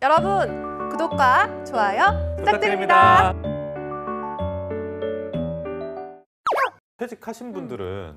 여러분 구독과 좋아요 부탁드립니다. 부탁드립니다. 퇴직하신 분들은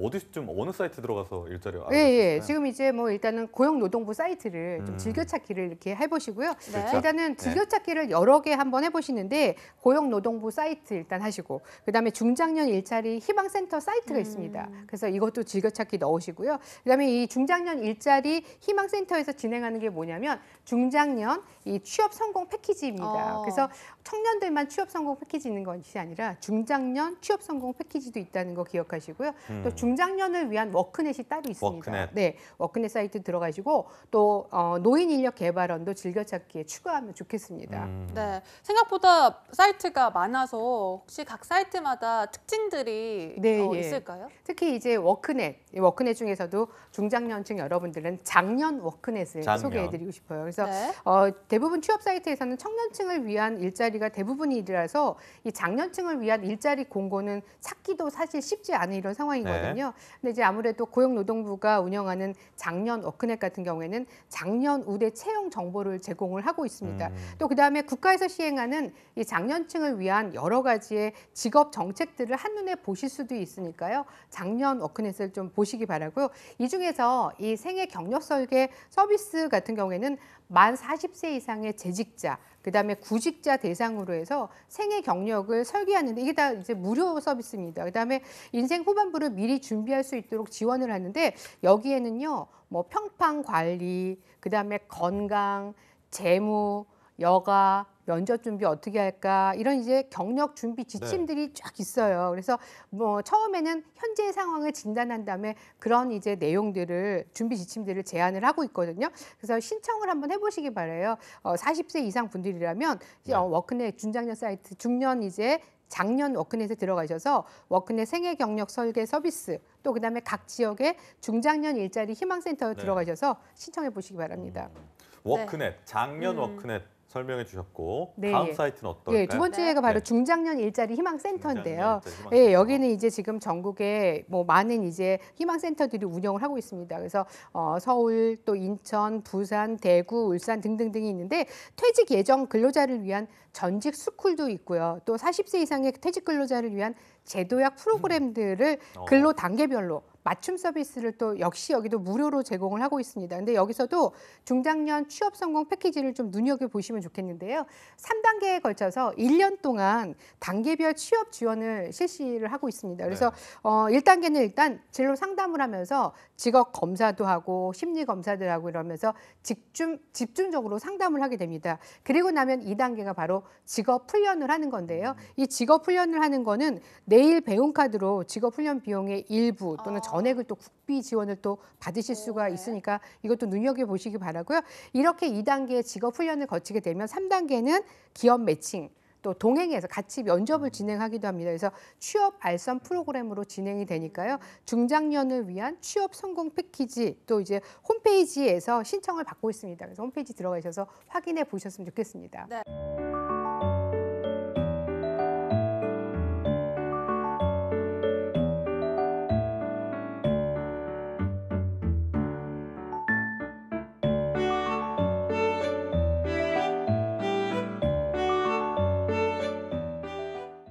어디쯤 어느 사이트 들어가서 일자리 알아요 예, 예. 지금 이제 뭐 일단은 고용노동부 사이트를 좀 음. 즐겨찾기를 이렇게 해보시고요. 네. 그렇죠. 일단은 네. 즐겨찾기를 여러 개 한번 해보시는데 고용노동부 사이트 일단 하시고 그다음에 중장년 일자리 희망센터 사이트가 음. 있습니다. 그래서 이것도 즐겨찾기 넣으시고요. 그다음에 이 중장년 일자리 희망센터에서 진행하는 게 뭐냐면 중장년 이 취업 성공 패키지입니다. 어. 그래서 청년들만 취업 성공 패키지 있는 것이 아니라 중장년 취업 성공 패키지도 있다는 거 기억하시고요. 음. 또 중, 중장년을 위한 워크넷이 따로 있습니다. 워크넷. 네, 워크넷 사이트 들어가시고 또 어, 노인 인력 개발원도 즐겨찾기에 추가하면 좋겠습니다. 음. 네, 생각보다 사이트가 많아서 혹시 각 사이트마다 특징들이 네, 어, 예. 있을까요? 특히 이제 워크넷, 워크넷 중에서도 중장년층 여러분들은 작년 워크넷을 작년. 소개해드리고 싶어요. 그래서 네. 어, 대부분 취업 사이트에서는 청년층을 위한 일자리가 대부분이라서 이 장년층을 위한 일자리 공고는 찾기도 사실 쉽지 않은 이런 상황이거든요. 네. 있거든요. 근데 이제 아무래도 고용노동부가 운영하는 작년 워크넷 같은 경우에는 작년 우대 채용 정보를 제공을 하고 있습니다. 음. 또 그다음에 국가에서 시행하는 이 장년층을 위한 여러 가지의 직업 정책들을 한눈에 보실 수도 있으니까요. 작년 워크넷을 좀 보시기 바라고요. 이 중에서 이 생애 경력 설계 서비스 같은 경우에는 만 40세 이상의 재직자, 그다음에 구직자 대상으로 해서 생애 경력을 설계하는데 이게 다 이제 무료 서비스입니다. 그다음에 인생 후반부를 미리 준비할 수 있도록 지원을 하는데 여기에는요. 뭐 평판 관리, 그다음에 건강, 재무, 여가, 면접 준비 어떻게 할까 이런 이제 경력 준비 네. 지침들이 네. 쫙 있어요. 그래서 뭐 처음에는 현재 상황을 진단한 다음에 그런 이제 내용들을 준비 지침들을 제안을 하고 있거든요. 그래서 신청을 한번 해보시기 바래요. 어, 40세 이상 분들이라면 네. 어, 워크넷 중장년 사이트 중년 이제 작년 워크넷에 들어가셔서 워크넷 생애 경력 설계 서비스 또 그다음에 각 지역의 중장년 일자리 희망센터에 네. 들어가셔서 신청해 보시기 바랍니다. 음, 워크넷 작년 음. 워크넷 설명해 주셨고 네. 다음 사이트는 어떨까요? 네, 두 번째가 바로 네. 중장년 일자리 희망센터인데요. 중장년 일자리 네, 여기는 이제 지금 전국에 뭐 많은 이제 희망센터들이 운영을 하고 있습니다. 그래서 어, 서울 또 인천, 부산, 대구, 울산 등등등이 있는데 퇴직 예정 근로자를 위한 전직 스쿨도 있고요. 또 40세 이상의 퇴직 근로자를 위한 제도약 프로그램들을 음. 어. 근로 단계별로 맞춤 서비스를 또 역시 여기도 무료로 제공을 하고 있습니다. 근데 여기서도 중장년 취업 성공 패키지를 좀 눈여겨 보시면 좋겠는데요. 3단계에 걸쳐서 1년 동안 단계별 취업 지원을 실시를 하고 있습니다. 그래서 네. 어 1단계는 일단 진로 상담을 하면서 직업 검사도 하고 심리 검사들 하고 이러면서 집중 집중적으로 상담을 하게 됩니다. 그리고 나면 2단계가 바로 직업 훈련을 하는 건데요. 음. 이 직업 훈련을 하는 거는 내일 배움 카드로 직업 훈련 비용의 일부 또는 전 아. 전액을 또 국비 지원을 또 받으실 수가 네. 있으니까 이것도 눈여겨 보시기 바라고요. 이렇게 2단계 직업 훈련을 거치게 되면 3단계는 기업 매칭 또 동행해서 같이 면접을 음. 진행하기도 합니다. 그래서 취업 알선 프로그램으로 진행이 되니까요. 음. 중장년을 위한 취업 성공 패키지 또 이제 홈페이지에서 신청을 받고 있습니다. 그래서 홈페이지 들어가셔서 확인해 보셨으면 좋겠습니다. 네.